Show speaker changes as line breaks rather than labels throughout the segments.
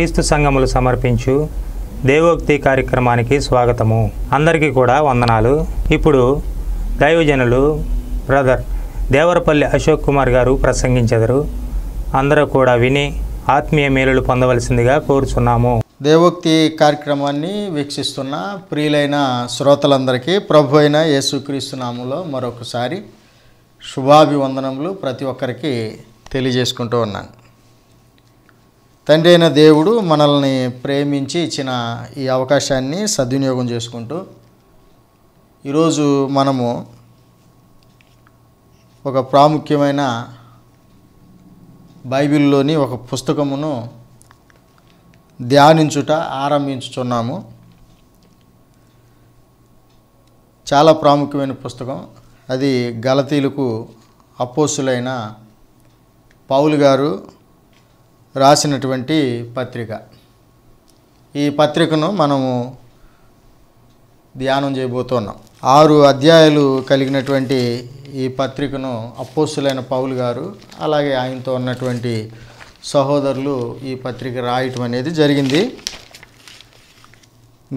క్రీస్తు సంఘములు సమర్పించు దేవోక్తి కార్యక్రమానికి స్వాగతము అందరికీ కూడా వందనాలు ఇప్పుడు దైవజనులు బ్రదర్ దేవరపల్లి అశోక్ కుమార్ గారు ప్రసంగించెదరు అందరూ కూడా విని ఆత్మీయ మేలులు పొందవలసిందిగా కోరుచున్నాము
దేవోక్తి కార్యక్రమాన్ని వీక్షిస్తున్న ప్రియులైన శ్రోతలందరికీ ప్రభు అయిన యేసుక్రీస్తునాములో మరొకసారి శుభాభివందనములు ప్రతి ఒక్కరికి తెలియజేసుకుంటూ ఉన్నాను తండ్రి అయిన దేవుడు మనల్ని ప్రేమించి ఇచ్చిన ఈ అవకాశాన్ని సద్వినియోగం చేసుకుంటూ ఈరోజు మనము ఒక ప్రాముఖ్యమైన బైబిల్లోని ఒక పుస్తకమును ధ్యానించుట ఆరంభించుచున్నాము చాలా ప్రాముఖ్యమైన పుస్తకం అది గలతీలకు అపోసులైన పౌలు గారు రాసినటువంటి పత్రిక ఈ పత్రికను మనము ధ్యానం చేయబోతున్నాం ఆరు అధ్యాయాలు కలిగినటువంటి ఈ పత్రికను అప్పోస్తులైన పౌలు గారు అలాగే ఆయనతో ఉన్నటువంటి సహోదరులు ఈ పత్రిక రాయటం అనేది జరిగింది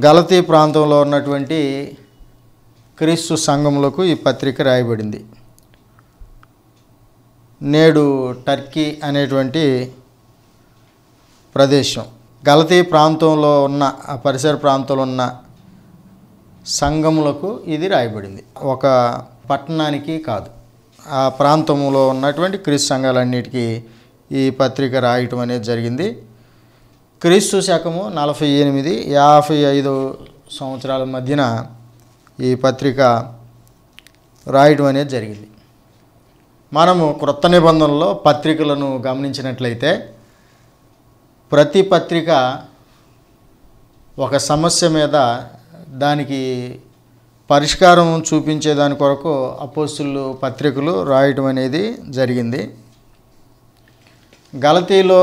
గలతీ ప్రాంతంలో ఉన్నటువంటి క్రీస్తు సంఘములకు ఈ పత్రిక రాయబడింది నేడు టర్కీ అనేటువంటి ప్రదేశం గలతీ ప్రాంతంలో ఉన్న పరిసర ప్రాంతంలో ఉన్న సంఘములకు ఇది రాయబడింది ఒక పట్టణానికి కాదు ఆ ప్రాంతంలో ఉన్నటువంటి క్రీస్తు సంఘాలన్నిటికీ ఈ పత్రిక రాయటం అనేది జరిగింది క్రీస్తు శకము నలభై ఎనిమిది యాభై ఐదు సంవత్సరాల మధ్యన ఈ పత్రిక రాయటం అనేది జరిగింది మనము క్రొత్త నిబంధనలో పత్రికలను గమనించినట్లయితే ప్రతి పత్రిక ఒక సమస్య మీద దానికి పరిష్కారం చూపించే దాని కొరకు అపోస్తులు పత్రికలు రాయటం అనేది జరిగింది గలతీలో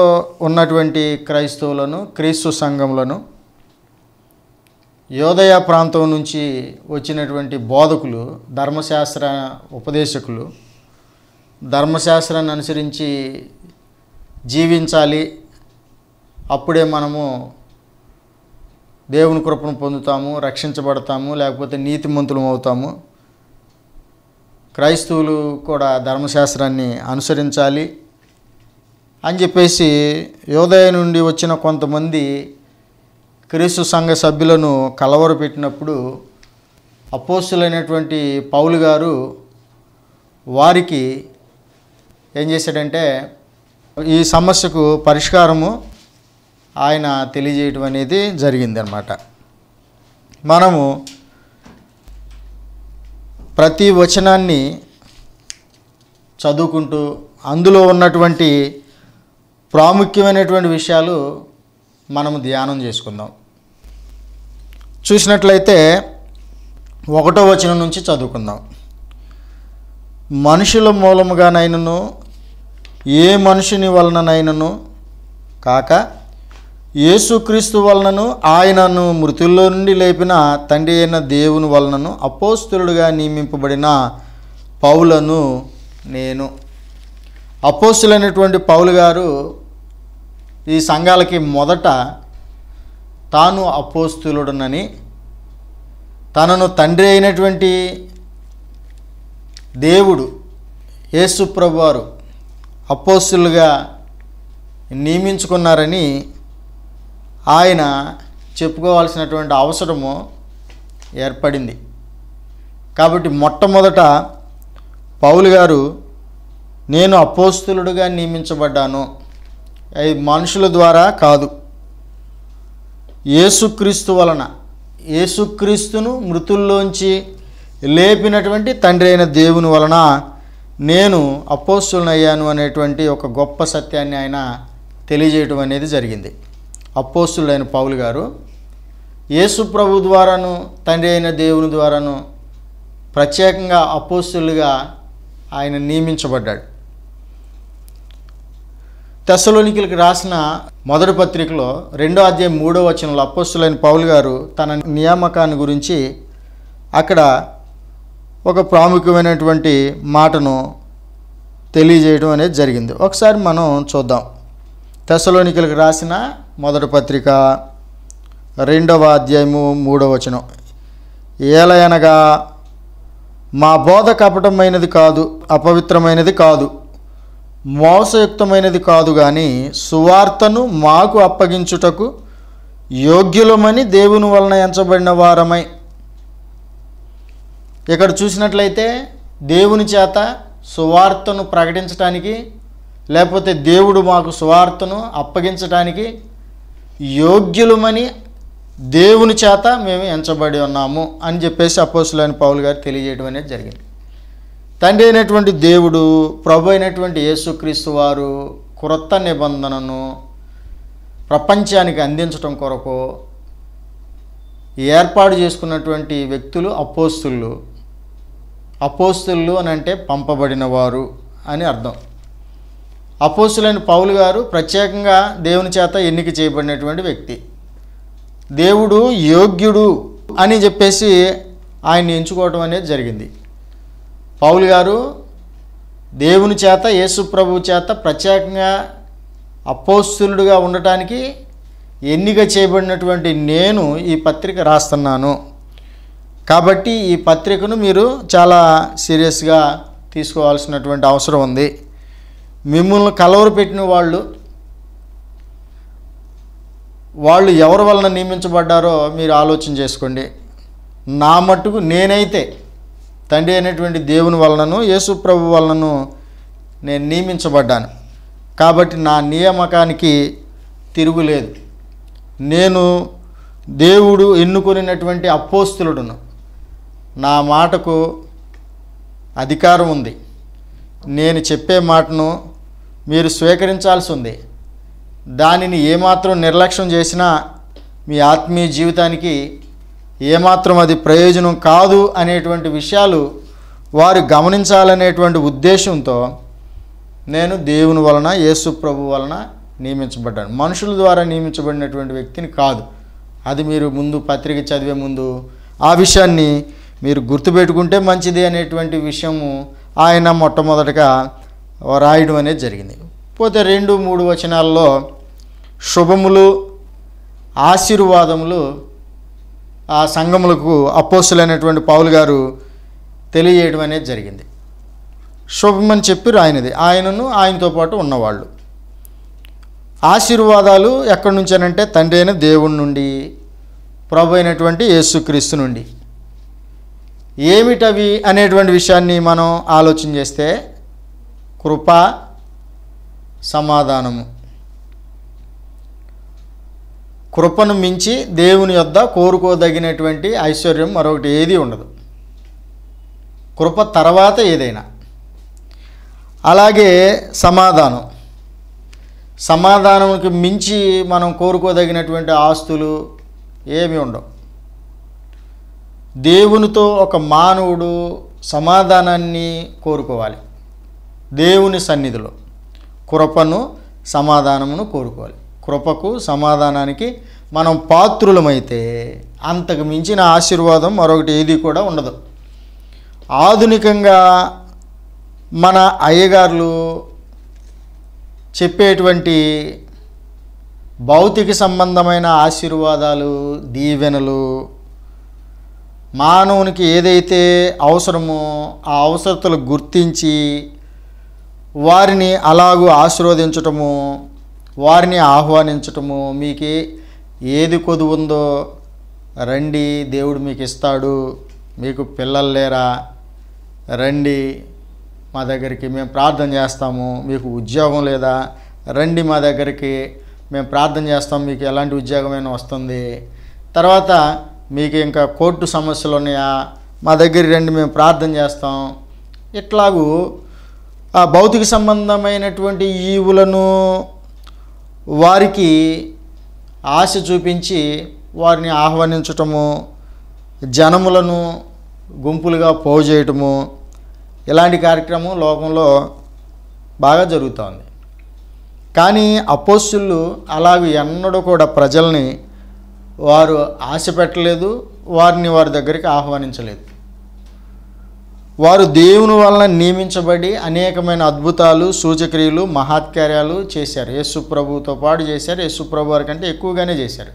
ఉన్నటువంటి క్రైస్తవులను క్రీస్తు సంఘములను యోదయ ప్రాంతం నుంచి వచ్చినటువంటి బోధకులు ధర్మశాస్త్ర ఉపదేశకులు ధర్మశాస్త్రాన్ని అనుసరించి జీవించాలి అప్పుడే మనము దేవుని కృపను పొందుతాము రక్షించబడతాము లేకపోతే నీతిమంతులం అవుతాము క్రైస్తవులు కూడా ధర్మశాస్త్రాన్ని అనుసరించాలి అని చెప్పేసి యోదయ నుండి వచ్చిన కొంతమంది క్రీస్తు సంఘ సభ్యులను పెట్టినప్పుడు అపోస్తులైనటువంటి పౌలు గారు వారికి ఏం చేశాడంటే ఈ సమస్యకు పరిష్కారము ఆయన తెలియజేయటం అనేది జరిగిందనమాట మనము ప్రతి వచనాన్ని చదువుకుంటూ అందులో ఉన్నటువంటి ప్రాముఖ్యమైనటువంటి విషయాలు మనము ధ్యానం చేసుకుందాం చూసినట్లయితే ఒకటో వచనం నుంచి చదువుకుందాం మనుషుల మూలముగానైనను ఏ మనుషుని వలననైనను కాక యేసుక్రీస్తు వలనను ఆయనను మృతుల్లో నుండి లేపిన తండ్రి అయిన దేవుని వలనను అపోస్తులుగా నియమింపబడిన పౌలను నేను అపోస్తులైనటువంటి పౌలు గారు ఈ సంఘాలకి మొదట తాను అపోస్తులుడనని తనను తండ్రి అయినటువంటి దేవుడు యేసుప్రభు వారు అపోస్తులుగా నియమించుకున్నారని ఆయన చెప్పుకోవాల్సినటువంటి అవసరము ఏర్పడింది కాబట్టి మొట్టమొదట పౌలు గారు నేను అపోస్తులుడుగా నియమించబడ్డాను అది మనుషుల ద్వారా కాదు ఏసుక్రీస్తు వలన ఏసుక్రీస్తును మృతుల్లోంచి లేపినటువంటి తండ్రి అయిన దేవుని వలన నేను అయ్యాను అనేటువంటి ఒక గొప్ప సత్యాన్ని ఆయన తెలియజేయటం అనేది జరిగింది అపోస్తులైన పౌలు గారు యేసు ప్రభు ద్వారాను తండ్రి అయిన దేవుని ద్వారాను ప్రత్యేకంగా అపోస్తులుగా ఆయన నియమించబడ్డాడు తెసలోనికులకు రాసిన మొదటి పత్రికలో రెండో అధ్యాయం మూడో వచనంలో అపోస్తులైన పౌలు గారు తన నియామకాన్ని గురించి అక్కడ ఒక ప్రాముఖ్యమైనటువంటి మాటను తెలియజేయడం అనేది జరిగింది ఒకసారి మనం చూద్దాం తెసలోనికలకు రాసిన మొదటి పత్రిక రెండవ అధ్యాయము మూడవ వచనం ఏలయనగా మా బోధ కపటమైనది కాదు అపవిత్రమైనది కాదు మోసయుక్తమైనది కాదు కానీ సువార్తను మాకు అప్పగించుటకు యోగ్యులమని దేవుని వలన ఎంచబడిన వారమై ఇక్కడ చూసినట్లయితే దేవుని చేత సువార్తను ప్రకటించడానికి లేకపోతే దేవుడు మాకు సువార్తను అప్పగించడానికి యోగ్యులమని దేవుని చేత మేము ఎంచబడి ఉన్నాము అని చెప్పేసి అపోసులని పౌలు గారు తెలియజేయడం అనేది జరిగింది తండ్రి అయినటువంటి దేవుడు ప్రభు అయినటువంటి యేసుక్రీస్తు వారు క్రొత్త నిబంధనను ప్రపంచానికి అందించడం కొరకు ఏర్పాటు చేసుకున్నటువంటి వ్యక్తులు అపోస్తులు అపోస్తులు అని అంటే పంపబడిన వారు అని అర్థం అపోసులైన పౌలు గారు ప్రత్యేకంగా దేవుని చేత ఎన్నిక చేయబడినటువంటి వ్యక్తి దేవుడు యోగ్యుడు అని చెప్పేసి ఆయన్ని ఎంచుకోవటం అనేది జరిగింది పౌలు గారు దేవుని చేత యేసు ప్రభు చేత ప్రత్యేకంగా అపోస్తులుడుగా ఉండటానికి ఎన్నిక చేయబడినటువంటి నేను ఈ పత్రిక రాస్తున్నాను కాబట్టి ఈ పత్రికను మీరు చాలా సీరియస్గా తీసుకోవాల్సినటువంటి అవసరం ఉంది మిమ్మల్ని కలవరు పెట్టిన వాళ్ళు వాళ్ళు ఎవరి వలన నియమించబడ్డారో మీరు ఆలోచన చేసుకోండి నా మట్టుకు నేనైతే తండ్రి అయినటువంటి దేవుని వలనను యేసు ప్రభు వలనను నేను నియమించబడ్డాను కాబట్టి నా నియామకానికి తిరుగులేదు నేను దేవుడు ఎన్నుకొనినటువంటి అపోస్తులను నా మాటకు అధికారం ఉంది నేను చెప్పే మాటను మీరు స్వీకరించాల్సి ఉంది దానిని ఏమాత్రం నిర్లక్ష్యం చేసినా మీ ఆత్మీయ జీవితానికి ఏమాత్రం అది ప్రయోజనం కాదు అనేటువంటి విషయాలు వారు గమనించాలనేటువంటి ఉద్దేశంతో నేను దేవుని వలన యేసు ప్రభు వలన నియమించబడ్డాను మనుషుల ద్వారా నియమించబడినటువంటి వ్యక్తిని కాదు అది మీరు ముందు పత్రిక చదివే ముందు ఆ విషయాన్ని మీరు గుర్తుపెట్టుకుంటే మంచిది అనేటువంటి విషయము ఆయన మొట్టమొదటగా రాయడం అనేది జరిగింది పోతే రెండు మూడు వచనాల్లో శుభములు ఆశీర్వాదములు ఆ సంఘములకు అపోసులైనటువంటి పావులు గారు తెలియజేయడం అనేది జరిగింది శుభమని చెప్పి ఆయనది ఆయనను ఆయనతో పాటు ఉన్నవాళ్ళు ఆశీర్వాదాలు ఎక్కడి అనంటే తండ్రి అయిన దేవుడి నుండి ప్రభు అయినటువంటి యేసుక్రీస్తు నుండి ఏమిటవి అనేటువంటి విషయాన్ని మనం ఆలోచన చేస్తే కృప సమాధానము కృపను మించి దేవుని యొద్ద కోరుకోదగినటువంటి ఐశ్వర్యం మరొకటి ఏది ఉండదు కృప తర్వాత ఏదైనా అలాగే సమాధానం సమాధానంకి మించి మనం కోరుకోదగినటువంటి ఆస్తులు ఏమి ఉండవు దేవునితో ఒక మానవుడు సమాధానాన్ని కోరుకోవాలి దేవుని సన్నిధిలో కృపను సమాధానమును కోరుకోవాలి కృపకు సమాధానానికి మనం పాత్రులమైతే అంతకు మించిన ఆశీర్వాదం మరొకటి ఏది కూడా ఉండదు ఆధునికంగా మన అయ్యగారులు చెప్పేటువంటి భౌతిక సంబంధమైన ఆశీర్వాదాలు దీవెనలు మానవునికి ఏదైతే అవసరమో ఆ అవసరతలు గుర్తించి వారిని అలాగూ ఆశీర్వదించటము వారిని ఆహ్వానించటము మీకు ఏది ఉందో రండి దేవుడు మీకు ఇస్తాడు మీకు పిల్లలు లేరా రండి మా దగ్గరికి మేము ప్రార్థన చేస్తాము మీకు ఉద్యోగం లేదా రండి మా దగ్గరికి మేము ప్రార్థన చేస్తాం మీకు ఎలాంటి ఉద్యోగమైనా వస్తుంది తర్వాత మీకు ఇంకా కోర్టు సమస్యలు ఉన్నాయా మా దగ్గర రండి మేము ప్రార్థన చేస్తాం ఇట్లాగూ ఆ భౌతిక సంబంధమైనటువంటి ఈవులను వారికి ఆశ చూపించి వారిని ఆహ్వానించటము జనములను గుంపులుగా పోజేయటము చేయటము ఇలాంటి కార్యక్రమం లోకంలో బాగా జరుగుతోంది కానీ అపోస్తులు అలాగే ఎన్నడూ కూడా ప్రజల్ని వారు ఆశ పెట్టలేదు వారిని వారి దగ్గరికి ఆహ్వానించలేదు వారు దేవుని వలన నియమించబడి అనేకమైన అద్భుతాలు సూచక్రియలు మహాత్కార్యాలు చేశారు యేసు ప్రభుతో పాటు చేశారు యేసు ప్రభు వారి కంటే ఎక్కువగానే చేశారు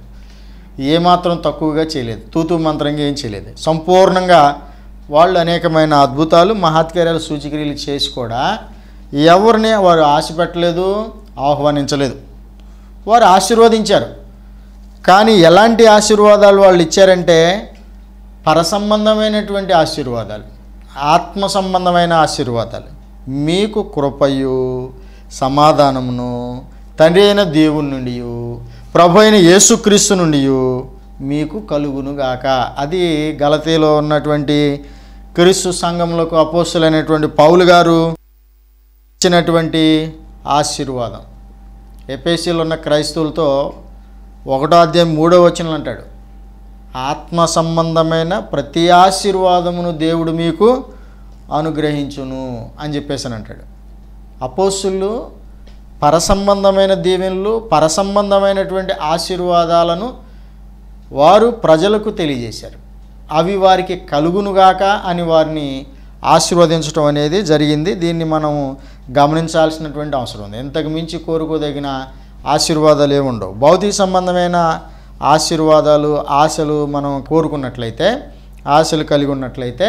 ఏమాత్రం తక్కువగా చేయలేదు తూతు మంత్రంగా ఏం చేయలేదు సంపూర్ణంగా వాళ్ళు అనేకమైన అద్భుతాలు మహాత్కార్యాలు సూచక్రియలు చేసి కూడా ఎవరిని వారు ఆశ పెట్టలేదు ఆహ్వానించలేదు వారు ఆశీర్వదించారు కానీ ఎలాంటి ఆశీర్వాదాలు వాళ్ళు ఇచ్చారంటే పరసంబంధమైనటువంటి ఆశీర్వాదాలు ఆత్మ సంబంధమైన ఆశీర్వాదాలు మీకు కృపయు సమాధానమును తండ్రి అయిన దేవుని నుండి ప్రభు అయిన యేసుక్రీస్తు నుండి మీకు కలుగునుగాక అది గలతీలో ఉన్నటువంటి క్రీస్తు సంఘంలోకి అపోసులైనటువంటి పౌలు గారు ఇచ్చినటువంటి ఆశీర్వాదం ఏపీసీలో ఉన్న క్రైస్తవులతో ఒకటో అధ్యాయం మూడో వచనంలో అంటాడు ఆత్మ సంబంధమైన ప్రతి ఆశీర్వాదమును దేవుడు మీకు అనుగ్రహించును అని చెప్పేసి అని అంటాడు అపోసులు పరసంబంధమైన దీవెనలు పరసంబంధమైనటువంటి ఆశీర్వాదాలను వారు ప్రజలకు తెలియజేశారు అవి వారికి కలుగునుగాక అని వారిని ఆశీర్వదించడం అనేది జరిగింది దీన్ని మనం గమనించాల్సినటువంటి అవసరం ఉంది ఇంతకు మించి కోరుకోదగిన ఆశీర్వాదాలు ఏముండవు భౌతిక సంబంధమైన ఆశీర్వాదాలు ఆశలు మనం కోరుకున్నట్లయితే ఆశలు కలిగి ఉన్నట్లయితే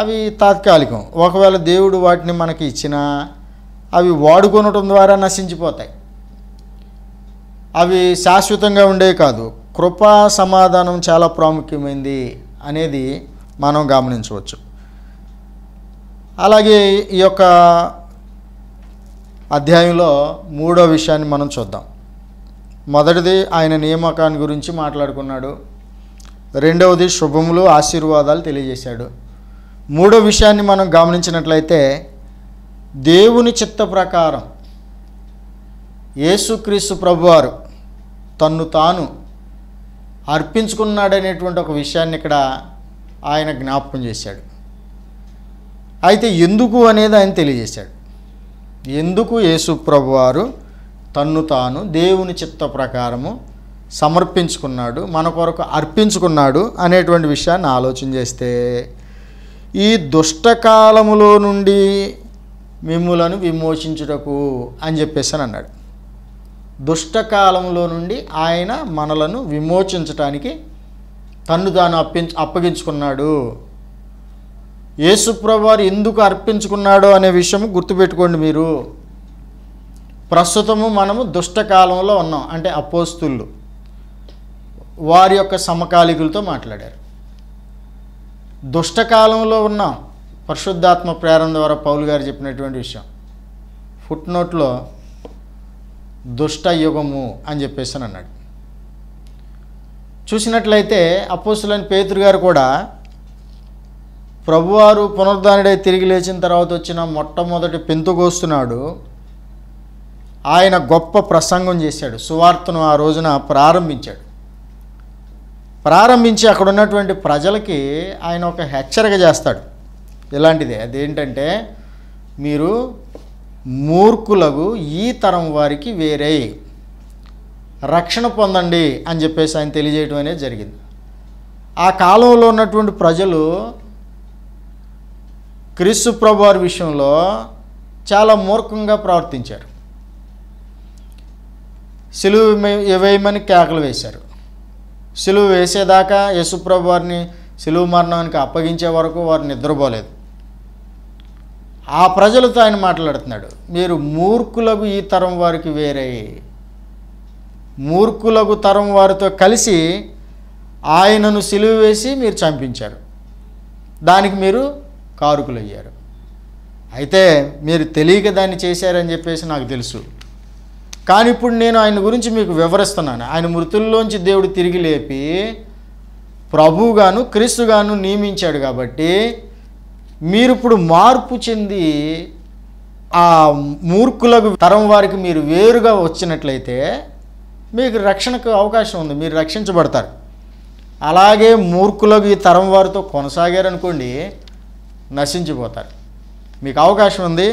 అవి తాత్కాలికం ఒకవేళ దేవుడు వాటిని మనకి ఇచ్చినా అవి వాడుకొనటం ద్వారా నశించిపోతాయి అవి శాశ్వతంగా ఉండే కాదు కృపా సమాధానం చాలా ప్రాముఖ్యమైంది అనేది మనం గమనించవచ్చు అలాగే ఈ యొక్క అధ్యాయంలో మూడో విషయాన్ని మనం చూద్దాం మొదటిది ఆయన నియామకాన్ని గురించి మాట్లాడుకున్నాడు రెండవది శుభములు ఆశీర్వాదాలు తెలియజేశాడు మూడో విషయాన్ని మనం గమనించినట్లయితే దేవుని చిత్త ప్రకారం యేసుక్రీస్తు ప్రభువారు తన్ను తాను అర్పించుకున్నాడనేటువంటి ఒక విషయాన్ని ఇక్కడ ఆయన జ్ఞాపకం చేశాడు అయితే ఎందుకు అనేది ఆయన తెలియజేశాడు ఎందుకు యేసు ప్రభువారు తన్ను తాను దేవుని చిత్త ప్రకారము సమర్పించుకున్నాడు మన కొరకు అర్పించుకున్నాడు అనేటువంటి విషయాన్ని ఆలోచన చేస్తే ఈ దుష్టకాలములో నుండి మిమ్ములను విమోచించుటకు అని చెప్పేసి అని అన్నాడు దుష్టకాలంలో నుండి ఆయన మనలను విమోచించటానికి తన్ను తాను అప్పించ అప్పగించుకున్నాడు యేసుప్రభు వారు ఎందుకు అర్పించుకున్నాడు అనే విషయం గుర్తుపెట్టుకోండి మీరు ప్రస్తుతము మనము దుష్టకాలంలో ఉన్నాం అంటే అపోస్తుళ్ళు వారి యొక్క సమకాలికులతో మాట్లాడారు దుష్టకాలంలో ఉన్నాం పరిశుద్ధాత్మ ప్రేరణ ద్వారా పౌలు గారు చెప్పినటువంటి విషయం ఫుట్ నోట్లో దుష్ట యుగము అని చెప్పేసి అన్నాడు చూసినట్లయితే అపోసులైన పేతురు గారు కూడా ప్రభువారు పునరుద్ధానుడై తిరిగి లేచిన తర్వాత వచ్చిన మొట్టమొదటి పెంతుకోస్తున్నాడు ఆయన గొప్ప ప్రసంగం చేశాడు సువార్తను ఆ రోజున ప్రారంభించాడు ప్రారంభించి అక్కడ ఉన్నటువంటి ప్రజలకి ఆయన ఒక హెచ్చరిక చేస్తాడు ఇలాంటిదే అదేంటంటే మీరు మూర్ఖులకు ఈ తరం వారికి వేరే రక్షణ పొందండి అని చెప్పేసి ఆయన తెలియజేయడం అనేది జరిగింది ఆ కాలంలో ఉన్నటువంటి ప్రజలు క్రీస్తు ప్రభు వారి విషయంలో చాలా మూర్ఖంగా ప్రవర్తించారు సిలువు ఇవేయమని కేకలు వేశారు సిలువు వేసేదాకా యేసుప్రభు వారిని సిలువు మరణానికి అప్పగించే వరకు వారు నిద్రపోలేదు ఆ ప్రజలతో ఆయన మాట్లాడుతున్నాడు మీరు మూర్ఖులకు ఈ తరం వారికి వేరే మూర్ఖులకు తరం వారితో కలిసి ఆయనను సిలువు వేసి మీరు చంపించారు దానికి మీరు కారుకులయ్యారు అయితే మీరు తెలియక దాన్ని చేశారని చెప్పేసి నాకు తెలుసు కానీ ఇప్పుడు నేను ఆయన గురించి మీకు వివరిస్తున్నాను ఆయన మృతుల్లోంచి దేవుడు తిరిగి లేపి ప్రభుగాను క్రీస్తుగాను నియమించాడు కాబట్టి మీరు ఇప్పుడు మార్పు చెంది ఆ మూర్ఖులకు తరం వారికి మీరు వేరుగా వచ్చినట్లయితే మీకు రక్షణకు అవకాశం ఉంది మీరు రక్షించబడతారు అలాగే మూర్ఖులకు ఈ తరం వారితో కొనసాగారనుకోండి నశించిపోతారు మీకు అవకాశం ఉంది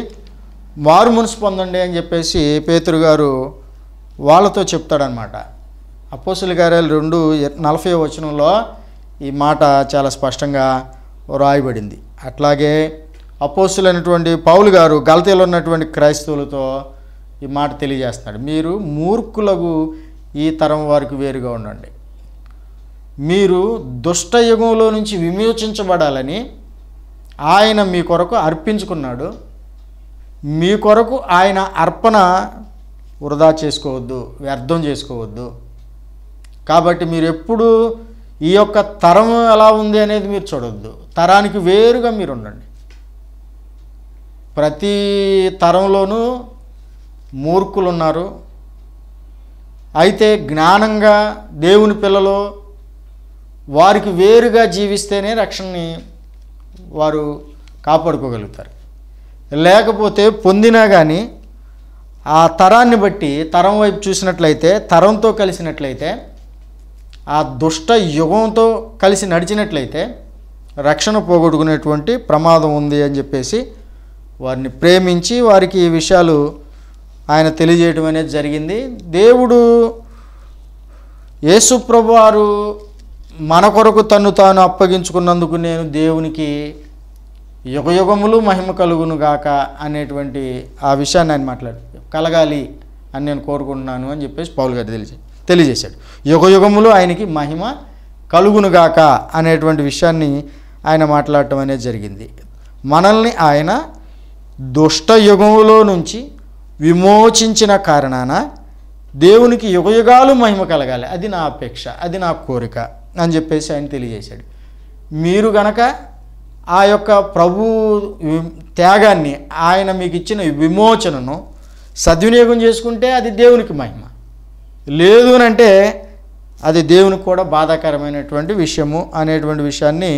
మారు మనసు పొందండి అని చెప్పేసి పేతురు గారు వాళ్ళతో చెప్తాడనమాట అపోసుల గారు రెండు నలభై వచనంలో ఈ మాట చాలా స్పష్టంగా వ్రాయబడింది అట్లాగే అపోసులైనటువంటి పౌలు గారు గలతీలో ఉన్నటువంటి క్రైస్తవులతో ఈ మాట తెలియజేస్తున్నాడు మీరు మూర్ఖులకు ఈ తరం వారికి వేరుగా ఉండండి మీరు దుష్టయుగంలో నుంచి విమోచించబడాలని ఆయన మీ కొరకు అర్పించుకున్నాడు మీ కొరకు ఆయన అర్పణ వృధా చేసుకోవద్దు వ్యర్థం చేసుకోవద్దు కాబట్టి మీరు ఎప్పుడు ఈ యొక్క తరం ఎలా ఉంది అనేది మీరు చూడొద్దు తరానికి వేరుగా మీరు ఉండండి ప్రతి తరంలోనూ మూర్ఖులు ఉన్నారు అయితే జ్ఞానంగా దేవుని పిల్లలు వారికి వేరుగా జీవిస్తేనే రక్షణని వారు కాపాడుకోగలుగుతారు లేకపోతే పొందినా కానీ ఆ తరాన్ని బట్టి తరం వైపు చూసినట్లయితే తరంతో కలిసినట్లయితే ఆ దుష్ట యుగంతో కలిసి నడిచినట్లయితే రక్షణ పోగొట్టుకునేటువంటి ప్రమాదం ఉంది అని చెప్పేసి వారిని ప్రేమించి వారికి ఈ విషయాలు ఆయన తెలియజేయడం అనేది జరిగింది దేవుడు యేసుప్రభు వారు మన కొరకు తను తాను అప్పగించుకున్నందుకు నేను దేవునికి యుగయుగములు మహిమ కలుగును గాక అనేటువంటి ఆ విషయాన్ని ఆయన మాట్లాడు కలగాలి అని నేను కోరుకుంటున్నాను అని చెప్పేసి పౌలు గారు తెలియజే తెలియజేశాడు యుగయుగములు ఆయనకి మహిమ కలుగునుగాక అనేటువంటి విషయాన్ని ఆయన మాట్లాడటం అనేది జరిగింది మనల్ని ఆయన దుష్ట యుగములో నుంచి విమోచించిన కారణాన దేవునికి యుగయుగాలు మహిమ కలగాలి అది నా అపేక్ష అది నా కోరిక అని చెప్పేసి ఆయన తెలియజేశాడు మీరు గనక ఆ యొక్క ప్రభు త్యాగాన్ని ఆయన మీకు ఇచ్చిన విమోచనను సద్వినియోగం చేసుకుంటే అది దేవునికి మహిమ లేదు అని అంటే అది దేవునికి కూడా బాధాకరమైనటువంటి విషయము అనేటువంటి విషయాన్ని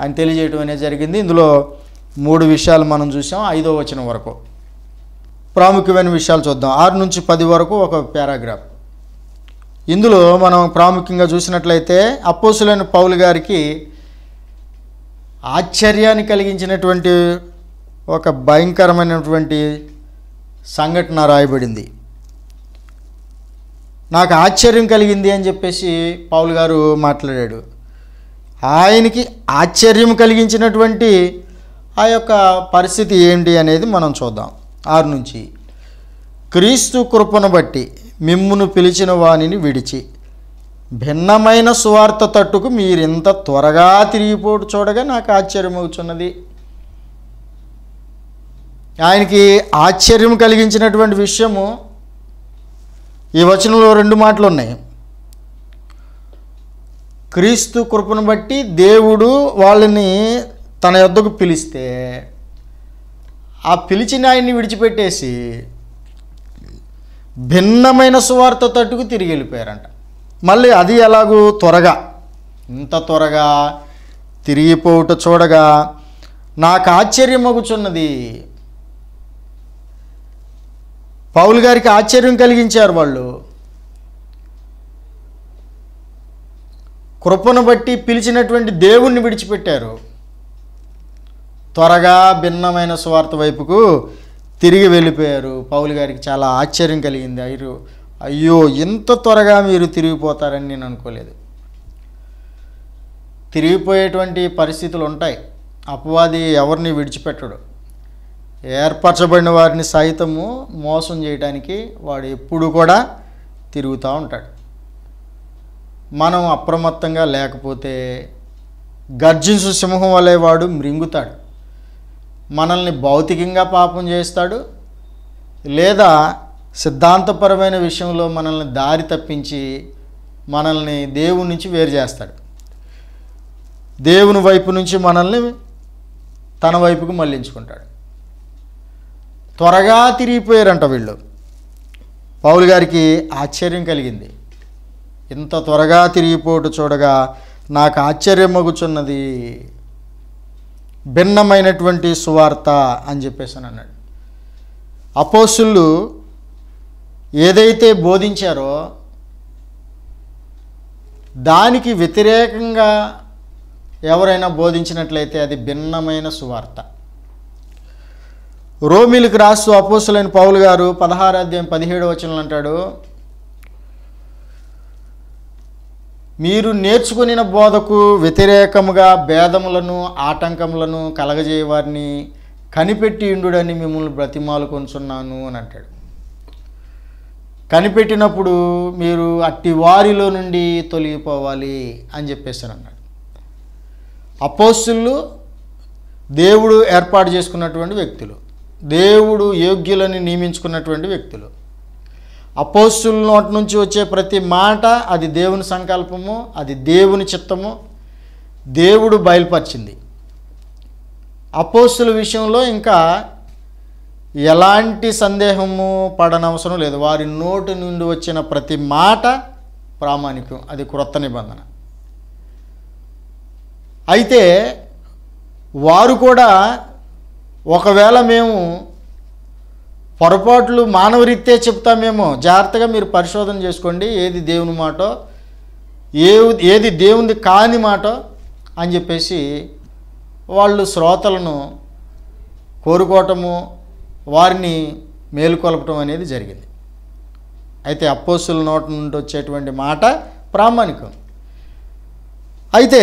ఆయన తెలియజేయడం అనేది జరిగింది ఇందులో మూడు విషయాలు మనం చూసాం ఐదో వచనం వరకు ప్రాముఖ్యమైన విషయాలు చూద్దాం ఆరు నుంచి పది వరకు ఒక పారాగ్రాఫ్ ఇందులో మనం ప్రాముఖ్యంగా చూసినట్లయితే అప్పోసులైన పౌలు గారికి ఆశ్చర్యాన్ని కలిగించినటువంటి ఒక భయంకరమైనటువంటి సంఘటన రాయబడింది నాకు ఆశ్చర్యం కలిగింది అని చెప్పేసి పౌల్ గారు మాట్లాడాడు ఆయనకి ఆశ్చర్యం కలిగించినటువంటి ఆ యొక్క పరిస్థితి ఏంటి అనేది మనం చూద్దాం ఆరు నుంచి క్రీస్తు కృపను బట్టి మిమ్మును పిలిచిన వాణిని విడిచి భిన్నమైన సువార్త తట్టుకు మీరింత త్వరగా తిరిగిపోటు చూడగా నాకు ఆశ్చర్యమవుతున్నది ఆయనకి ఆశ్చర్యం కలిగించినటువంటి విషయము ఈ వచనంలో రెండు మాటలు ఉన్నాయి క్రీస్తు కృపను బట్టి దేవుడు వాళ్ళని తన యొద్దకు పిలిస్తే ఆ పిలిచిన ఆయన్ని విడిచిపెట్టేసి భిన్నమైన సువార్త తట్టుకు తిరిగి వెళ్ళిపోయారంట మళ్ళీ అది ఎలాగూ త్వరగా ఇంత త్వరగా తిరిగిపోవుట చూడగా నాకు ఆశ్చర్యం మగుచున్నది పౌల్ గారికి ఆశ్చర్యం కలిగించారు వాళ్ళు కృపను బట్టి పిలిచినటువంటి దేవుణ్ణి విడిచిపెట్టారు త్వరగా భిన్నమైన స్వార్థ వైపుకు తిరిగి వెళ్ళిపోయారు పౌలు గారికి చాలా ఆశ్చర్యం కలిగింది ఐరు అయ్యో ఇంత త్వరగా మీరు తిరిగిపోతారని నేను అనుకోలేదు తిరిగిపోయేటువంటి పరిస్థితులు ఉంటాయి అపవాది ఎవరిని విడిచిపెట్టడు ఏర్పరచబడిన వారిని సైతము మోసం చేయడానికి వాడు ఎప్పుడు కూడా తిరుగుతూ ఉంటాడు మనం అప్రమత్తంగా లేకపోతే గర్జించు సింహం వలె వాడు మృంగుతాడు మనల్ని భౌతికంగా పాపం చేస్తాడు లేదా సిద్ధాంతపరమైన విషయంలో మనల్ని దారి తప్పించి మనల్ని దేవుని నుంచి వేరు చేస్తాడు దేవుని వైపు నుంచి మనల్ని తన వైపుకు మళ్ళించుకుంటాడు త్వరగా తిరిగిపోయారంట వీళ్ళు పౌలు గారికి ఆశ్చర్యం కలిగింది ఇంత త్వరగా తిరిగిపోటు చూడగా నాకు ఆశ్చర్యం మగుచున్నది భిన్నమైనటువంటి సువార్త అని చెప్పేసి అన్నాడు అపోసులు ఏదైతే బోధించారో దానికి వ్యతిరేకంగా ఎవరైనా బోధించినట్లయితే అది భిన్నమైన సువార్త రోమిలకు రాస్తూ అపోసులైన పౌలు గారు పదహారు అధ్యాయం పదిహేడు వచనంలో అంటాడు మీరు నేర్చుకునిన బోధకు వ్యతిరేకముగా భేదములను ఆటంకములను కలగజేయవారిని కనిపెట్టి ఇండుడని మిమ్మల్ని బ్రతిమాలు కొంచున్నాను అని అంటాడు కనిపెట్టినప్పుడు మీరు అట్టి వారిలో నుండి తొలగిపోవాలి అని చెప్పేసి అన్నాడు అపోస్తులు దేవుడు ఏర్పాటు చేసుకున్నటువంటి వ్యక్తులు దేవుడు యోగ్యులని నియమించుకున్నటువంటి వ్యక్తులు అపోస్తుల నోటి నుంచి వచ్చే ప్రతి మాట అది దేవుని సంకల్పము అది దేవుని చిత్తము దేవుడు బయలుపరిచింది అపోస్తుల విషయంలో ఇంకా ఎలాంటి సందేహము పడనవసరం లేదు వారి నోటి నుండి వచ్చిన ప్రతి మాట ప్రామాణికం అది క్రొత్త నిబంధన అయితే వారు కూడా ఒకవేళ మేము పొరపాట్లు మానవరీత్యా చెప్తామేమో జాగ్రత్తగా మీరు పరిశోధన చేసుకోండి ఏది దేవుని మాటో ఏ ఏది దేవునిది కాని మాటో అని చెప్పేసి వాళ్ళు శ్రోతలను కోరుకోవటము వారిని మేలుకొలపటం అనేది జరిగింది అయితే అప్పోసుల నోట నుండి వచ్చేటువంటి మాట ప్రామాణికం అయితే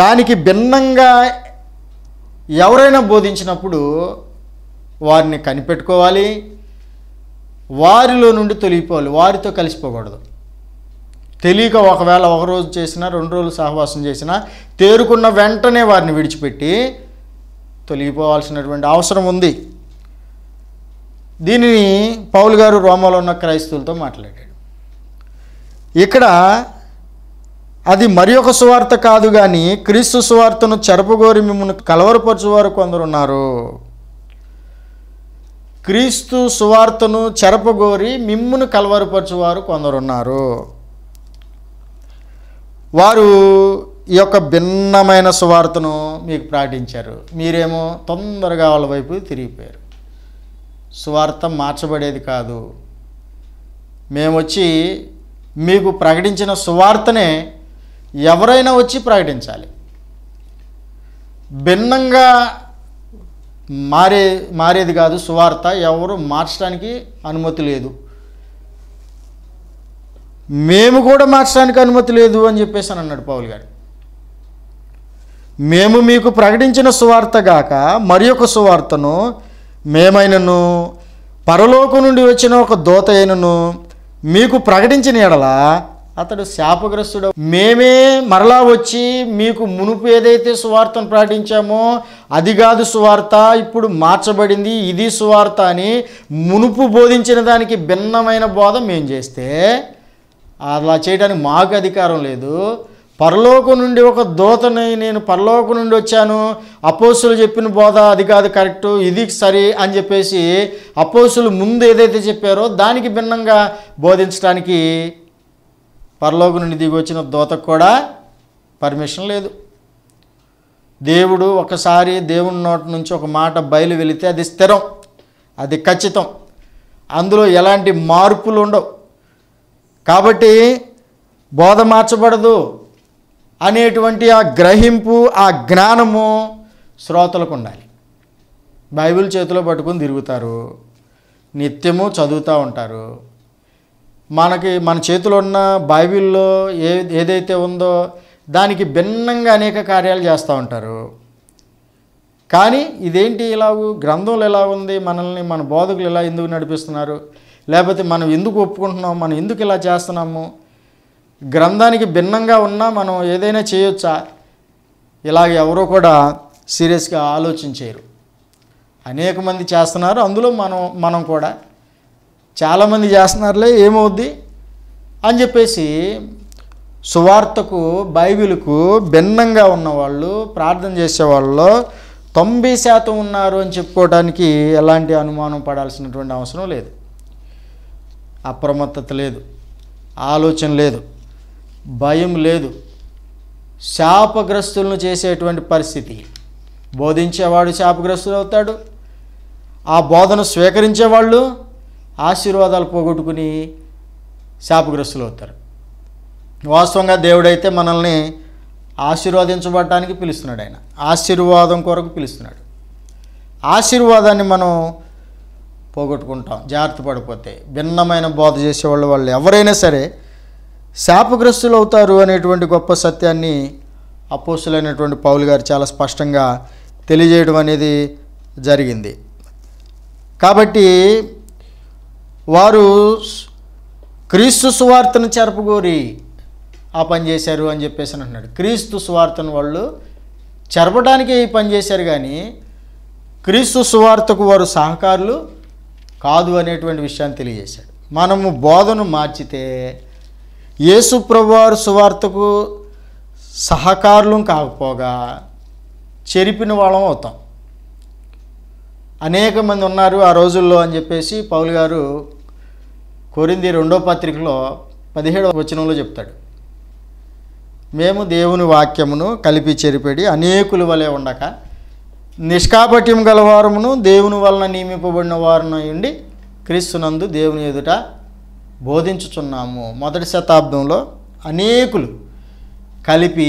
దానికి భిన్నంగా ఎవరైనా బోధించినప్పుడు వారిని కనిపెట్టుకోవాలి వారిలో నుండి తొలిగిపోవాలి వారితో కలిసిపోకూడదు తెలియక ఒకవేళ ఒక రోజు చేసినా రెండు రోజులు సహవాసం చేసినా తేరుకున్న వెంటనే వారిని విడిచిపెట్టి తొలగిపోవాల్సినటువంటి అవసరం ఉంది దీనిని పౌల్ గారు రోమాలో ఉన్న క్రైస్తవులతో మాట్లాడాడు ఇక్కడ అది మరి ఒక సువార్త కాదు కానీ క్రీస్తు సువార్తను చెరపగోరి మిమ్మల్ని కలవరపరచువారు కొందరు ఉన్నారు క్రీస్తు సువార్తను చెరపగోరి మిమ్మును కలవరపరచువారు కొందరున్నారు వారు ఈ యొక్క భిన్నమైన సువార్తను మీకు ప్రకటించారు మీరేమో తొందరగా వాళ్ళ వైపు తిరిగిపోయారు సువార్త మార్చబడేది కాదు మేము వచ్చి మీకు ప్రకటించిన సువార్తనే ఎవరైనా వచ్చి ప్రకటించాలి భిన్నంగా మారే మారేది కాదు సువార్త ఎవరు మార్చడానికి అనుమతి లేదు మేము కూడా మార్చడానికి అనుమతి లేదు అని చెప్పేసి అన్నాడు పౌల్ గారు మేము మీకు ప్రకటించిన గాక మరి ఒక సువార్తను మేమైనను పరలోకం నుండి వచ్చిన ఒక దోత అయినను మీకు ప్రకటించిన ఎడల అతడు శాపగ్రస్తుడు మేమే మరలా వచ్చి మీకు మునుపు ఏదైతే సువార్తను ప్రకటించామో అది కాదు సువార్త ఇప్పుడు మార్చబడింది ఇది సువార్త అని మునుపు బోధించిన దానికి భిన్నమైన బోధ మేము చేస్తే అలా చేయడానికి మాకు అధికారం లేదు పరలోకం నుండి ఒక దూతని నేను పరలోకం నుండి వచ్చాను అపోసులు చెప్పిన బోధ అది కాదు కరెక్ట్ ఇది సరి అని చెప్పేసి అపోసులు ముందు ఏదైతే చెప్పారో దానికి భిన్నంగా బోధించడానికి పరలోకం నుండి దిగి వచ్చిన దూతకు కూడా పర్మిషన్ లేదు దేవుడు ఒకసారి దేవుని నోటి నుంచి ఒక మాట బయలు వెళితే అది స్థిరం అది ఖచ్చితం అందులో ఎలాంటి మార్పులు ఉండవు కాబట్టి బోధ మార్చబడదు అనేటువంటి ఆ గ్రహింపు ఆ జ్ఞానము శ్రోతలకు ఉండాలి బైబిల్ చేతిలో పట్టుకుని తిరుగుతారు నిత్యము చదువుతూ ఉంటారు మనకి మన చేతిలో ఉన్న బైబిల్లో ఏ ఏదైతే ఉందో దానికి భిన్నంగా అనేక కార్యాలు చేస్తూ ఉంటారు కానీ ఇదేంటి ఇలాగు గ్రంథంలో ఎలా ఉంది మనల్ని మన బోధకులు ఇలా ఎందుకు నడిపిస్తున్నారు లేకపోతే మనం ఎందుకు ఒప్పుకుంటున్నాం మనం ఎందుకు ఇలా చేస్తున్నాము గ్రంథానికి భిన్నంగా ఉన్నా మనం ఏదైనా చేయొచ్చా ఇలాగ ఎవరో కూడా సీరియస్గా ఆలోచించారు అనేక మంది చేస్తున్నారు అందులో మనం మనం కూడా చాలామంది చేస్తున్నారులే ఏమవుద్ది అని చెప్పేసి సువార్తకు బైబిల్కు భిన్నంగా ఉన్నవాళ్ళు ప్రార్థన చేసేవాళ్ళు తొంభై శాతం ఉన్నారు అని చెప్పుకోవడానికి ఎలాంటి అనుమానం పడాల్సినటువంటి అవసరం లేదు అప్రమత్తత లేదు ఆలోచన లేదు భయం లేదు శాపగ్రస్తులను చేసేటువంటి పరిస్థితి బోధించేవాడు శాపగ్రస్తులు అవుతాడు ఆ స్వీకరించే స్వీకరించేవాళ్ళు ఆశీర్వాదాలు పోగొట్టుకుని శాపగ్రస్తులు అవుతారు వాస్తవంగా దేవుడైతే మనల్ని ఆశీర్వదించబడటానికి పిలుస్తున్నాడు ఆయన ఆశీర్వాదం కొరకు పిలుస్తున్నాడు ఆశీర్వాదాన్ని మనం పోగొట్టుకుంటాం జాగ్రత్త పడిపోతే భిన్నమైన బోధ చేసేవాళ్ళు వాళ్ళు ఎవరైనా సరే శాపగ్రస్తులు అవుతారు అనేటువంటి గొప్ప సత్యాన్ని అపోసులైనటువంటి పౌలు గారు చాలా స్పష్టంగా తెలియజేయడం అనేది జరిగింది కాబట్టి వారు క్రీస్తు సువార్తను చెరపగోరి ఆ పని చేశారు అని చెప్పేసి అంటున్నాడు క్రీస్తు సువార్తను వాళ్ళు చెరపడానికి ఈ పని చేశారు కానీ క్రీస్తు సువార్తకు వారు సహకారులు కాదు అనేటువంటి విషయాన్ని తెలియజేశాడు మనము బోధను మార్చితే యేసు ప్రభువారు సువార్తకు సహకారులు కాకపోగా చెరిపిన వాళ్ళం అవుతాం అనేక మంది ఉన్నారు ఆ రోజుల్లో అని చెప్పేసి పౌలు గారు కోరింది రెండో పత్రికలో పదిహేడవ వచనంలో చెప్తాడు మేము దేవుని వాక్యమును కలిపి చెరిపెడి అనేకుల వలె ఉండక నిష్కాపట్యం గలవారమును దేవుని వలన నియమింపబడిన వారున ఉండి క్రీస్తునందు దేవుని ఎదుట బోధించుచున్నాము మొదటి శతాబ్దంలో అనేకులు కలిపి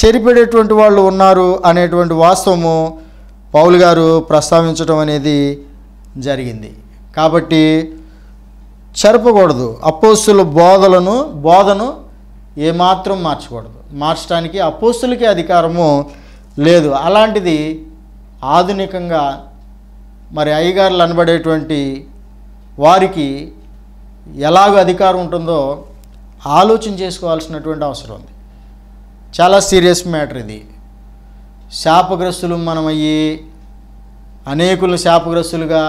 చెరిపెడేటువంటి వాళ్ళు ఉన్నారు అనేటువంటి వాస్తవము పౌలు గారు ప్రస్తావించడం అనేది జరిగింది కాబట్టి చెరపకూడదు అపోస్తుల బోధలను బోధను ఏమాత్రం మార్చకూడదు మార్చడానికి అపోస్తులకి అధికారము లేదు అలాంటిది ఆధునికంగా మరి అయ్యగారులు అనబడేటువంటి వారికి ఎలాగ అధికారం ఉంటుందో ఆలోచన చేసుకోవాల్సినటువంటి అవసరం ఉంది చాలా సీరియస్ మ్యాటర్ ఇది శాపగ్రస్తులు మనం అయ్యి అనేకులు శాపగ్రస్తులుగా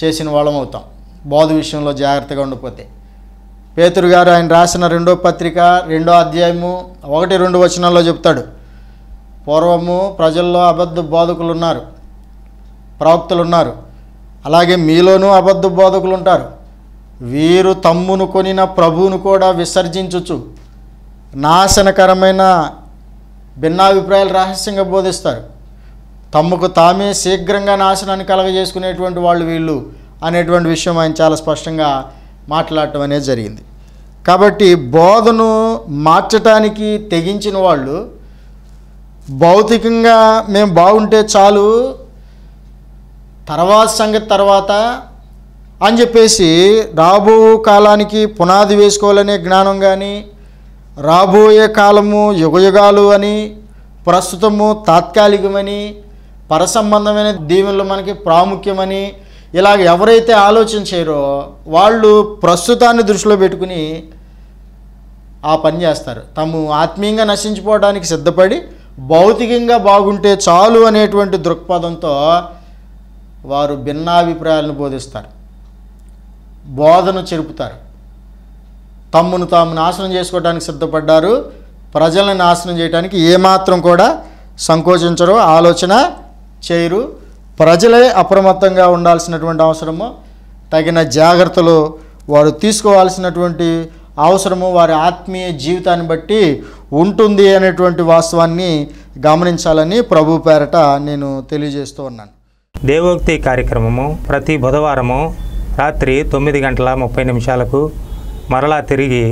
చేసిన వాళ్ళం అవుతాం బోధ విషయంలో జాగ్రత్తగా ఉండిపోతే పేతురు గారు ఆయన రాసిన రెండో పత్రిక రెండో అధ్యాయము ఒకటి రెండు వచనాల్లో చెప్తాడు పూర్వము ప్రజల్లో అబద్ధ బోధకులు ఉన్నారు ప్రవక్తలు ఉన్నారు అలాగే మీలోనూ అబద్ధ బోధకులు ఉంటారు వీరు తమ్మును కొనిన ప్రభువును కూడా విసర్జించుచు నాశనకరమైన భిన్నాభిప్రాయాలు రహస్యంగా బోధిస్తారు తమ్ముకు తామే శీఘ్రంగా నాశనాన్ని కలగజేసుకునేటువంటి వాళ్ళు వీళ్ళు అనేటువంటి విషయం ఆయన చాలా స్పష్టంగా మాట్లాడటం అనేది జరిగింది కాబట్టి బోధను మార్చటానికి తెగించిన వాళ్ళు భౌతికంగా మేము బాగుంటే చాలు తర్వాత సంగతి తర్వాత అని చెప్పేసి రాబో కాలానికి పునాది వేసుకోవాలనే జ్ఞానం కానీ రాబోయే కాలము యుగయుగాలు అని ప్రస్తుతము తాత్కాలికమని పరసంబంధమైన దీవెనలు మనకి ప్రాముఖ్యమని ఇలాగ ఎవరైతే ఆలోచన చేయరో వాళ్ళు ప్రస్తుతాన్ని దృష్టిలో పెట్టుకుని ఆ పని చేస్తారు తాము ఆత్మీయంగా నశించిపోవడానికి సిద్ధపడి భౌతికంగా బాగుంటే చాలు అనేటువంటి దృక్పథంతో వారు భిన్నాభిప్రాయాలను బోధిస్తారు బోధన చెరుపుతారు తమ్మును తాము నాశనం చేసుకోవడానికి సిద్ధపడ్డారు ప్రజలను నాశనం చేయడానికి ఏమాత్రం కూడా సంకోచించరు ఆలోచన చేయరు ప్రజలే అప్రమత్తంగా ఉండాల్సినటువంటి అవసరము తగిన జాగ్రత్తలు వారు తీసుకోవాల్సినటువంటి అవసరము వారి ఆత్మీయ జీవితాన్ని బట్టి ఉంటుంది అనేటువంటి వాస్తవాన్ని గమనించాలని ప్రభు పేరట నేను తెలియజేస్తూ ఉన్నాను
దేవోక్తి కార్యక్రమము ప్రతి బుధవారము రాత్రి తొమ్మిది గంటల ముప్పై నిమిషాలకు మరలా తిరిగి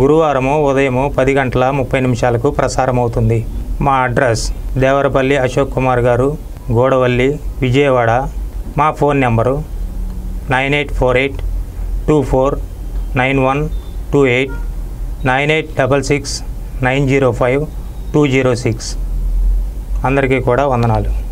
గురువారము ఉదయము పది గంటల ముప్పై నిమిషాలకు ప్రసారమవుతుంది మా అడ్రస్ దేవరపల్లి అశోక్ కుమార్ గారు గోడవల్లి విజయవాడ మా phone number nine eight four eight two four nine one two eight nine eight double six nine zero five two zero six అందరికీ కూడా వందనాలు